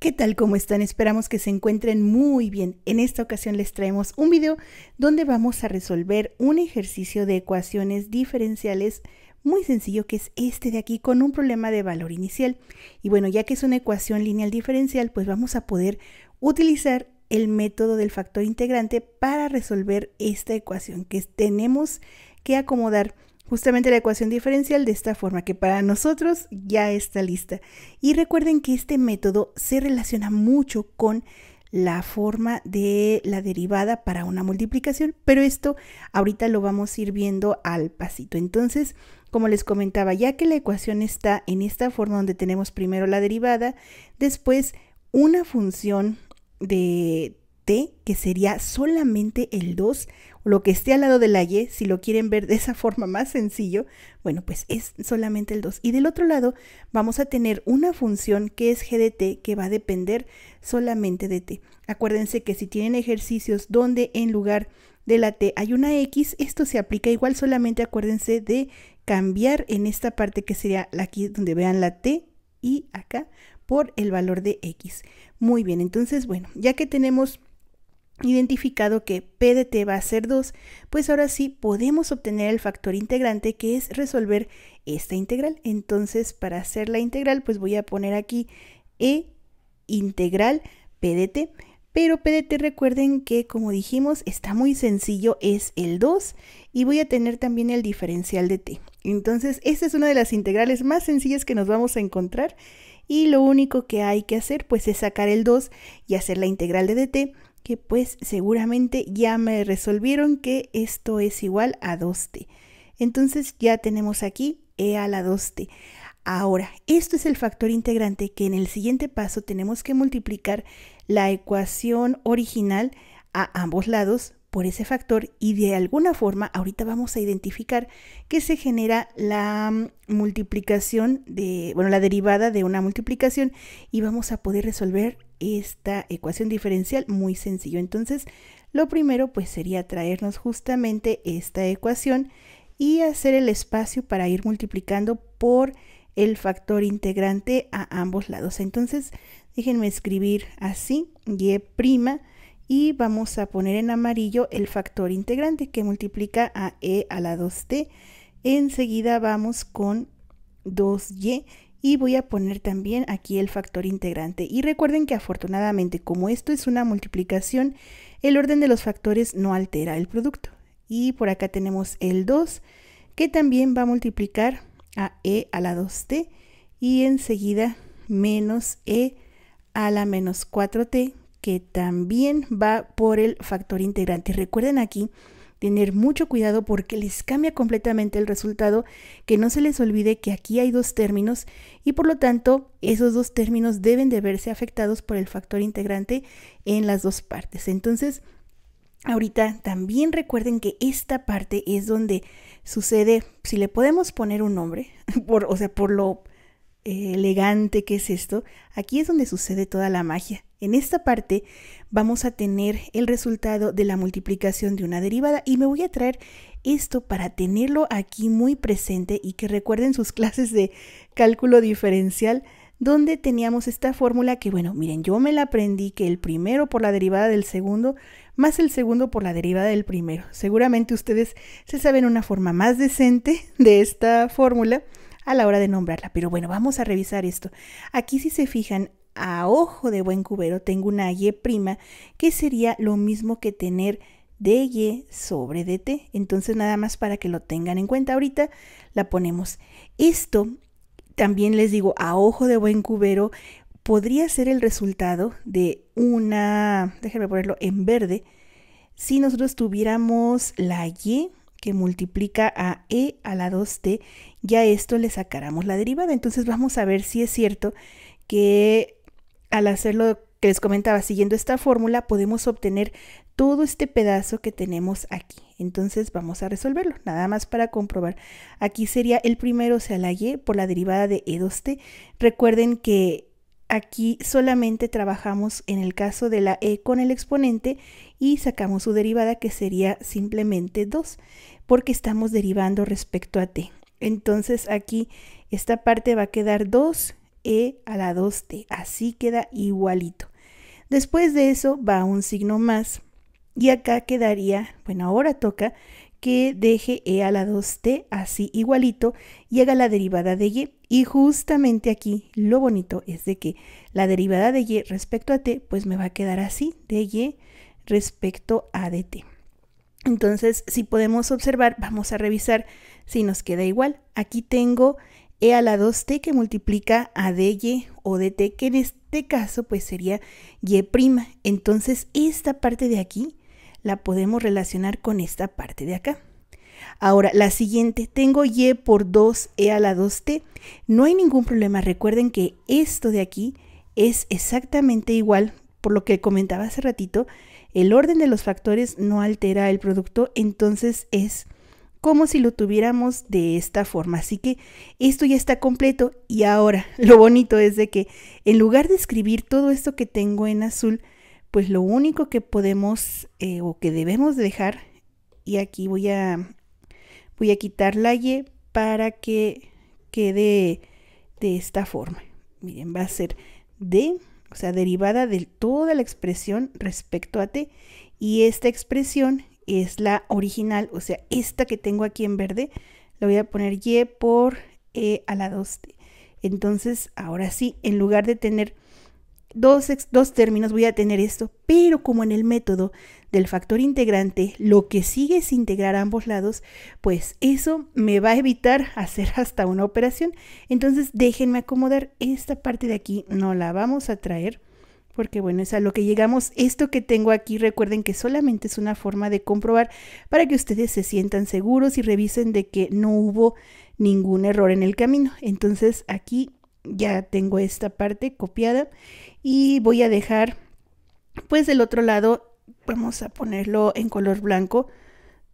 ¿Qué tal? ¿Cómo están? Esperamos que se encuentren muy bien. En esta ocasión les traemos un video donde vamos a resolver un ejercicio de ecuaciones diferenciales muy sencillo que es este de aquí con un problema de valor inicial. Y bueno, ya que es una ecuación lineal diferencial, pues vamos a poder utilizar el método del factor integrante para resolver esta ecuación que tenemos que acomodar justamente la ecuación diferencial de esta forma que para nosotros ya está lista. Y recuerden que este método se relaciona mucho con la forma de la derivada para una multiplicación, pero esto ahorita lo vamos a ir viendo al pasito. Entonces, como les comentaba, ya que la ecuación está en esta forma donde tenemos primero la derivada, después una función de t, que sería solamente el 2 lo que esté al lado de la Y, si lo quieren ver de esa forma más sencillo, bueno, pues es solamente el 2. Y del otro lado vamos a tener una función que es g de t que va a depender solamente de t. Acuérdense que si tienen ejercicios donde en lugar de la t hay una x, esto se aplica igual, solamente acuérdense de cambiar en esta parte que sería aquí donde vean la t y acá por el valor de x. Muy bien, entonces, bueno, ya que tenemos identificado que PDT va a ser 2, pues ahora sí podemos obtener el factor integrante que es resolver esta integral. Entonces, para hacer la integral, pues voy a poner aquí E integral t, Pero t recuerden que, como dijimos, está muy sencillo, es el 2 y voy a tener también el diferencial de t. Entonces, esta es una de las integrales más sencillas que nos vamos a encontrar y lo único que hay que hacer pues es sacar el 2 y hacer la integral de dt pues seguramente ya me resolvieron que esto es igual a 2t. Entonces ya tenemos aquí e a la 2t. Ahora, esto es el factor integrante que en el siguiente paso tenemos que multiplicar la ecuación original a ambos lados por ese factor y de alguna forma ahorita vamos a identificar que se genera la mm, multiplicación de, bueno, la derivada de una multiplicación y vamos a poder resolver esta ecuación diferencial muy sencillo. Entonces, lo primero pues sería traernos justamente esta ecuación y hacer el espacio para ir multiplicando por el factor integrante a ambos lados. Entonces, déjenme escribir así, y' y vamos a poner en amarillo el factor integrante que multiplica a e a la 2t. Enseguida vamos con 2y y voy a poner también aquí el factor integrante. Y recuerden que afortunadamente como esto es una multiplicación, el orden de los factores no altera el producto. Y por acá tenemos el 2 que también va a multiplicar a e a la 2t y enseguida menos e a la menos 4t que también va por el factor integrante. Recuerden aquí tener mucho cuidado porque les cambia completamente el resultado, que no se les olvide que aquí hay dos términos y por lo tanto esos dos términos deben de verse afectados por el factor integrante en las dos partes. Entonces, ahorita también recuerden que esta parte es donde sucede, si le podemos poner un nombre, por, o sea, por lo eh, elegante que es esto, aquí es donde sucede toda la magia. En esta parte vamos a tener el resultado de la multiplicación de una derivada y me voy a traer esto para tenerlo aquí muy presente y que recuerden sus clases de cálculo diferencial donde teníamos esta fórmula que bueno, miren, yo me la aprendí que el primero por la derivada del segundo más el segundo por la derivada del primero. Seguramente ustedes se saben una forma más decente de esta fórmula a la hora de nombrarla. Pero bueno, vamos a revisar esto. Aquí si se fijan, a ojo de buen cubero tengo una Y prima que sería lo mismo que tener de y sobre dt. Entonces nada más para que lo tengan en cuenta ahorita la ponemos. Esto también les digo a ojo de buen cubero podría ser el resultado de una, déjenme ponerlo en verde, si nosotros tuviéramos la y que multiplica a e a la 2t, ya esto le sacáramos la derivada. Entonces vamos a ver si es cierto que al hacerlo que les comentaba, siguiendo esta fórmula, podemos obtener todo este pedazo que tenemos aquí. Entonces vamos a resolverlo, nada más para comprobar. Aquí sería el primero, o sea, la y por la derivada de e2t. Recuerden que aquí solamente trabajamos en el caso de la e con el exponente y sacamos su derivada que sería simplemente 2, porque estamos derivando respecto a t. Entonces aquí esta parte va a quedar 2 e a la 2t. Así queda igualito. Después de eso va un signo más. Y acá quedaría, bueno, ahora toca que deje e a la 2t así igualito y haga la derivada de y. Y justamente aquí lo bonito es de que la derivada de y respecto a t pues me va a quedar así, de y respecto a dt. Entonces, si podemos observar, vamos a revisar si nos queda igual. Aquí tengo e a la 2t que multiplica a dy o dt, que en este caso pues sería y'. Entonces esta parte de aquí la podemos relacionar con esta parte de acá. Ahora, la siguiente, tengo y por 2e a la 2t. No hay ningún problema, recuerden que esto de aquí es exactamente igual, por lo que comentaba hace ratito, el orden de los factores no altera el producto, entonces es como si lo tuviéramos de esta forma. Así que esto ya está completo y ahora lo bonito es de que en lugar de escribir todo esto que tengo en azul, pues lo único que podemos eh, o que debemos dejar, y aquí voy a, voy a quitar la Y para que quede de esta forma. Miren, va a ser D, o sea, derivada de toda la expresión respecto a T, y esta expresión es la original, o sea, esta que tengo aquí en verde, la voy a poner Y por E a la 2T. Entonces, ahora sí, en lugar de tener dos, dos términos, voy a tener esto, pero como en el método del factor integrante, lo que sigue es integrar ambos lados, pues eso me va a evitar hacer hasta una operación. Entonces, déjenme acomodar esta parte de aquí, no la vamos a traer porque bueno, es a lo que llegamos. Esto que tengo aquí, recuerden que solamente es una forma de comprobar para que ustedes se sientan seguros y revisen de que no hubo ningún error en el camino. Entonces aquí ya tengo esta parte copiada y voy a dejar pues del otro lado, vamos a ponerlo en color blanco,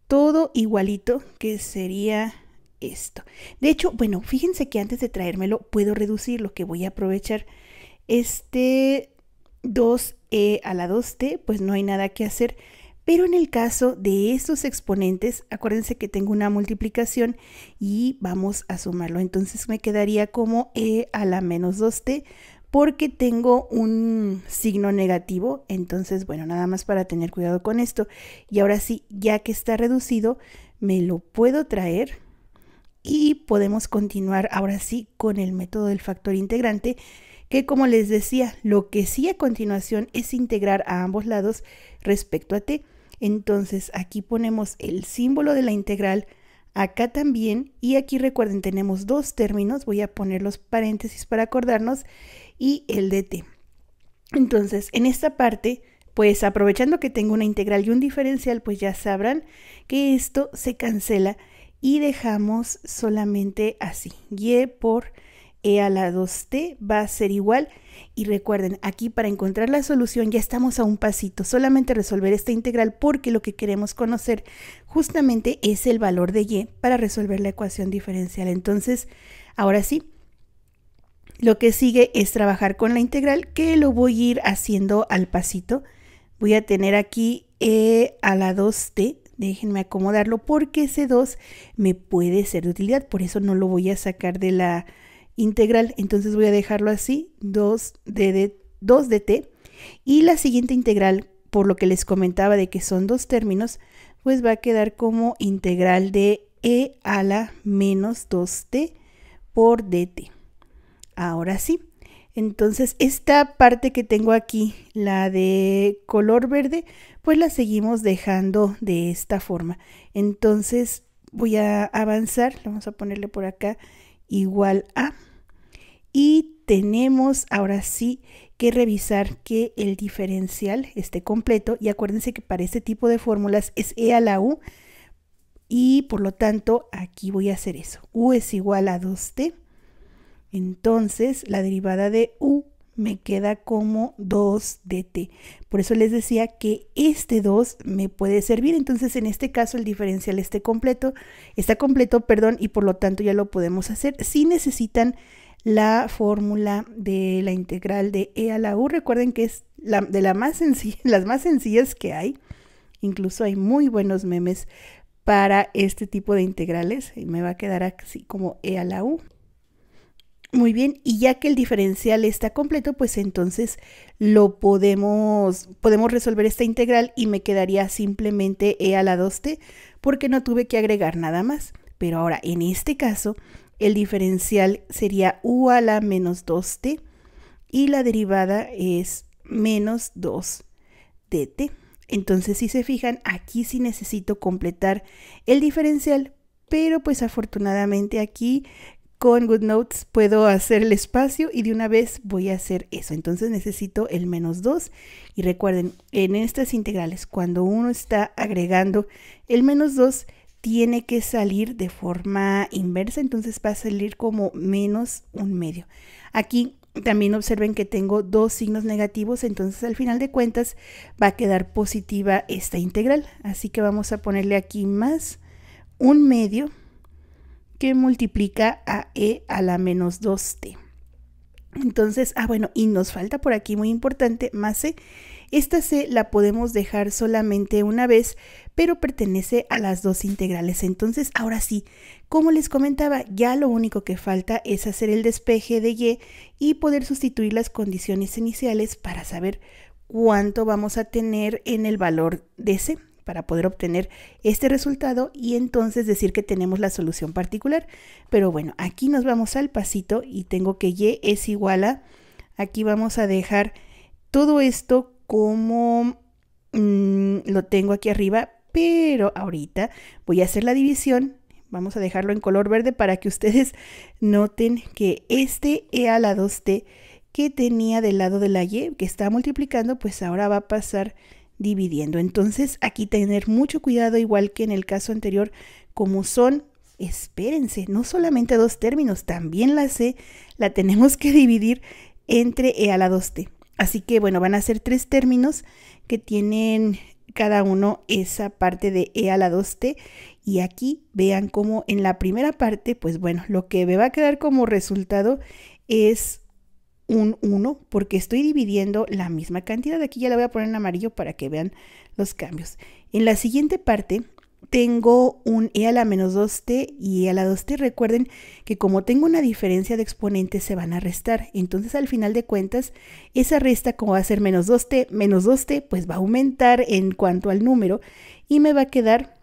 todo igualito que sería esto. De hecho, bueno, fíjense que antes de traérmelo puedo reducir lo que voy a aprovechar. Este 2e a la 2t, pues no hay nada que hacer. Pero en el caso de estos exponentes, acuérdense que tengo una multiplicación y vamos a sumarlo. Entonces me quedaría como e a la menos 2t porque tengo un signo negativo, entonces bueno, nada más para tener cuidado con esto. Y ahora sí, ya que está reducido, me lo puedo traer y podemos continuar ahora sí con el método del factor integrante que como les decía, lo que sí a continuación es integrar a ambos lados respecto a t. Entonces aquí ponemos el símbolo de la integral, acá también, y aquí recuerden tenemos dos términos, voy a poner los paréntesis para acordarnos, y el de t. Entonces en esta parte, pues aprovechando que tengo una integral y un diferencial, pues ya sabrán que esto se cancela y dejamos solamente así, y por e a la 2t va a ser igual. Y recuerden, aquí para encontrar la solución ya estamos a un pasito, solamente resolver esta integral porque lo que queremos conocer justamente es el valor de y para resolver la ecuación diferencial. Entonces, ahora sí, lo que sigue es trabajar con la integral que lo voy a ir haciendo al pasito. Voy a tener aquí e a la 2t, déjenme acomodarlo porque ese 2 me puede ser de utilidad, por eso no lo voy a sacar de la integral. Entonces voy a dejarlo así, 2 de, Y la siguiente integral, por lo que les comentaba de que son dos términos, pues va a quedar como integral de e a la menos 2t por dt. Ahora sí. Entonces esta parte que tengo aquí, la de color verde, pues la seguimos dejando de esta forma. Entonces voy a avanzar, vamos a ponerle por acá igual a. Y tenemos ahora sí que revisar que el diferencial esté completo y acuérdense que para este tipo de fórmulas es E a la U y por lo tanto aquí voy a hacer eso. U es igual a 2t. Entonces la derivada de U me queda como 2 dt. Por eso les decía que este 2 me puede servir. Entonces, en este caso, el diferencial esté completo, está completo, perdón, y por lo tanto ya lo podemos hacer. Si necesitan la fórmula de la integral de e a la u, recuerden que es la, de la más sencilla, las más sencillas que hay. Incluso hay muy buenos memes para este tipo de integrales. Y me va a quedar así como e a la u. Muy bien, y ya que el diferencial está completo, pues entonces lo podemos, podemos resolver esta integral y me quedaría simplemente e a la 2t porque no tuve que agregar nada más. Pero ahora, en este caso, el diferencial sería u a la menos 2t y la derivada es menos 2 dt. Entonces, si se fijan, aquí sí necesito completar el diferencial, pero pues afortunadamente aquí con GoodNotes puedo hacer el espacio y de una vez voy a hacer eso. Entonces necesito el menos 2 y recuerden, en estas integrales, cuando uno está agregando el menos 2, tiene que salir de forma inversa, entonces va a salir como menos un medio. Aquí también observen que tengo dos signos negativos, entonces al final de cuentas va a quedar positiva esta integral. Así que vamos a ponerle aquí más un medio que multiplica a e a la menos 2t. Entonces, ah, bueno, y nos falta por aquí, muy importante, más c. Esta c la podemos dejar solamente una vez, pero pertenece a las dos integrales. Entonces, ahora sí, como les comentaba, ya lo único que falta es hacer el despeje de y y poder sustituir las condiciones iniciales para saber cuánto vamos a tener en el valor de c para poder obtener este resultado y entonces decir que tenemos la solución particular. Pero bueno, aquí nos vamos al pasito y tengo que y es igual a, aquí vamos a dejar todo esto como mm, lo tengo aquí arriba, pero ahorita voy a hacer la división. Vamos a dejarlo en color verde para que ustedes noten que este E a la 2T que tenía del lado de la Y, que está multiplicando, pues ahora va a pasar dividiendo. Entonces aquí tener mucho cuidado, igual que en el caso anterior, como son, espérense, no solamente dos términos, también la C la tenemos que dividir entre E a la 2T. Así que bueno, van a ser tres términos que tienen cada uno esa parte de E a la 2T y aquí vean cómo en la primera parte, pues bueno, lo que me va a quedar como resultado es un 1 porque estoy dividiendo la misma cantidad. Aquí ya la voy a poner en amarillo para que vean los cambios. En la siguiente parte tengo un e a la menos 2t y e a la 2t. Recuerden que como tengo una diferencia de exponentes se van a restar. Entonces al final de cuentas esa resta como va a ser menos 2t menos 2t pues va a aumentar en cuanto al número y me va a quedar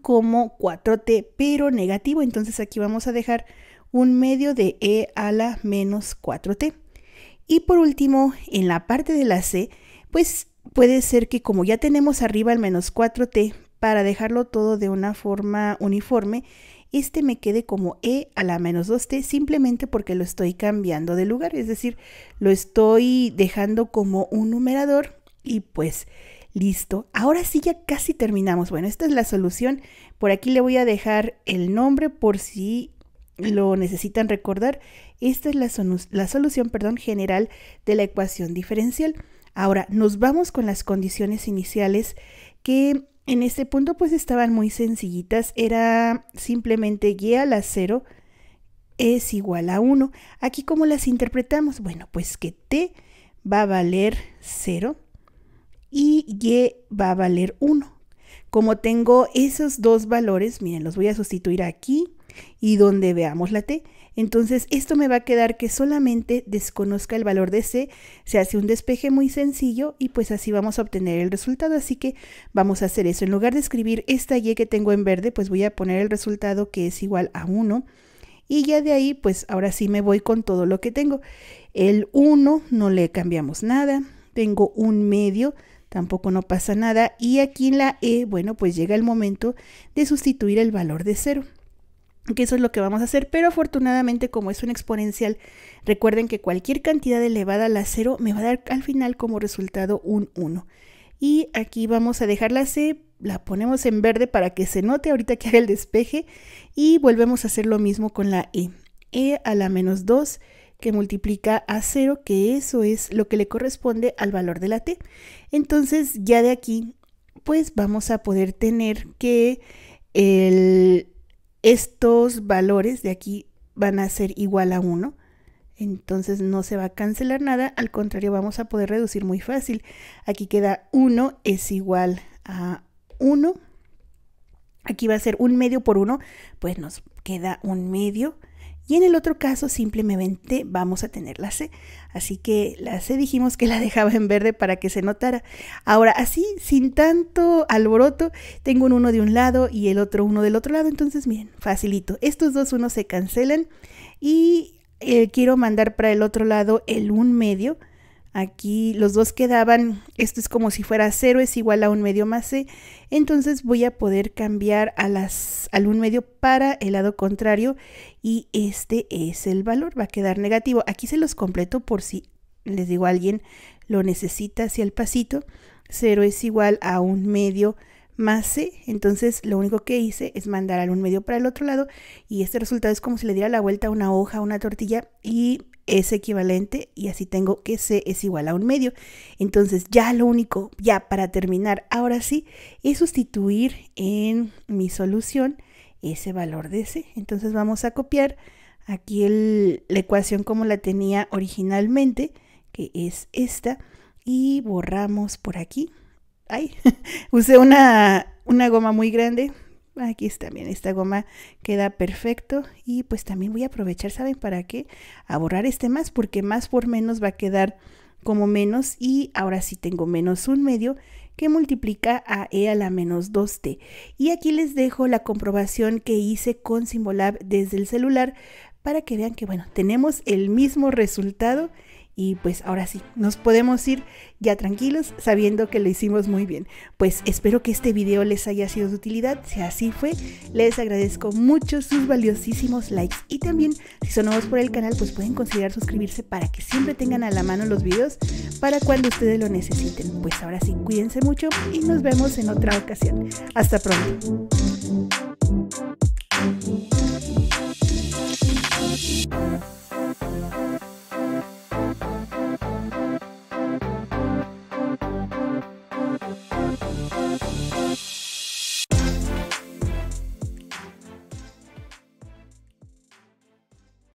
como 4t pero negativo. Entonces aquí vamos a dejar un medio de e a la menos 4t. Y por último, en la parte de la c, pues puede ser que como ya tenemos arriba el menos 4t, para dejarlo todo de una forma uniforme, este me quede como e a la menos 2t simplemente porque lo estoy cambiando de lugar, es decir, lo estoy dejando como un numerador y pues listo. Ahora sí ya casi terminamos. Bueno, esta es la solución. Por aquí le voy a dejar el nombre por si lo necesitan recordar, esta es la, la solución perdón, general de la ecuación diferencial. Ahora, nos vamos con las condiciones iniciales que en este punto pues estaban muy sencillitas. Era simplemente y a la 0 es igual a 1. Aquí cómo las interpretamos? Bueno, pues que t va a valer 0 y y va a valer 1. Como tengo esos dos valores, miren, los voy a sustituir aquí y donde veamos la T. Entonces esto me va a quedar que solamente desconozca el valor de C, se hace un despeje muy sencillo y pues así vamos a obtener el resultado. Así que vamos a hacer eso. En lugar de escribir esta Y que tengo en verde, pues voy a poner el resultado que es igual a 1. Y ya de ahí, pues ahora sí me voy con todo lo que tengo. El 1 no le cambiamos nada. Tengo un medio tampoco no pasa nada. Y aquí en la E, bueno, pues llega el momento de sustituir el valor de cero que eso es lo que vamos a hacer, pero afortunadamente como es un exponencial, recuerden que cualquier cantidad elevada a la 0 me va a dar al final como resultado un 1. Y aquí vamos a dejar la C, la ponemos en verde para que se note ahorita que haga el despeje y volvemos a hacer lo mismo con la E. E a la menos 2 que multiplica a 0, que eso es lo que le corresponde al valor de la t. Entonces ya de aquí, pues vamos a poder tener que estos valores de aquí van a ser igual a 1. Entonces no se va a cancelar nada, al contrario vamos a poder reducir muy fácil. Aquí queda 1 es igual a 1. Aquí va a ser un medio por 1, pues nos queda un medio y en el otro caso simplemente vamos a tener la C. Así que la C dijimos que la dejaba en verde para que se notara. Ahora, así, sin tanto alboroto, tengo un uno de un lado y el otro uno del otro lado. Entonces, miren, facilito. Estos dos unos se cancelan y eh, quiero mandar para el otro lado el 1 medio Aquí los dos quedaban, esto es como si fuera 0, es igual a un medio más c. Entonces voy a poder cambiar a las, al 1 medio para el lado contrario y este es el valor, va a quedar negativo. Aquí se los completo por si les digo alguien lo necesita hacia el pasito. 0 es igual a un medio más c. Entonces lo único que hice es mandar al un medio para el otro lado y este resultado es como si le diera la vuelta a una hoja, a una tortilla y es equivalente y así tengo que C es igual a un medio. Entonces ya lo único, ya para terminar, ahora sí, es sustituir en mi solución ese valor de C. Entonces vamos a copiar aquí la ecuación como la tenía originalmente, que es esta, y borramos por aquí. Ay, usé una, una goma muy grande Aquí está, bien, esta goma queda perfecto y pues también voy a aprovechar, ¿saben para qué? A borrar este más porque más por menos va a quedar como menos y ahora sí tengo menos un medio que multiplica a e a la menos 2t. Y aquí les dejo la comprobación que hice con Simbolab desde el celular para que vean que bueno, tenemos el mismo resultado y pues ahora sí, nos podemos ir ya tranquilos sabiendo que lo hicimos muy bien. Pues espero que este video les haya sido de utilidad. Si así fue, les agradezco mucho sus valiosísimos likes. Y también, si son nuevos por el canal, pues pueden considerar suscribirse para que siempre tengan a la mano los videos para cuando ustedes lo necesiten. Pues ahora sí, cuídense mucho y nos vemos en otra ocasión. Hasta pronto.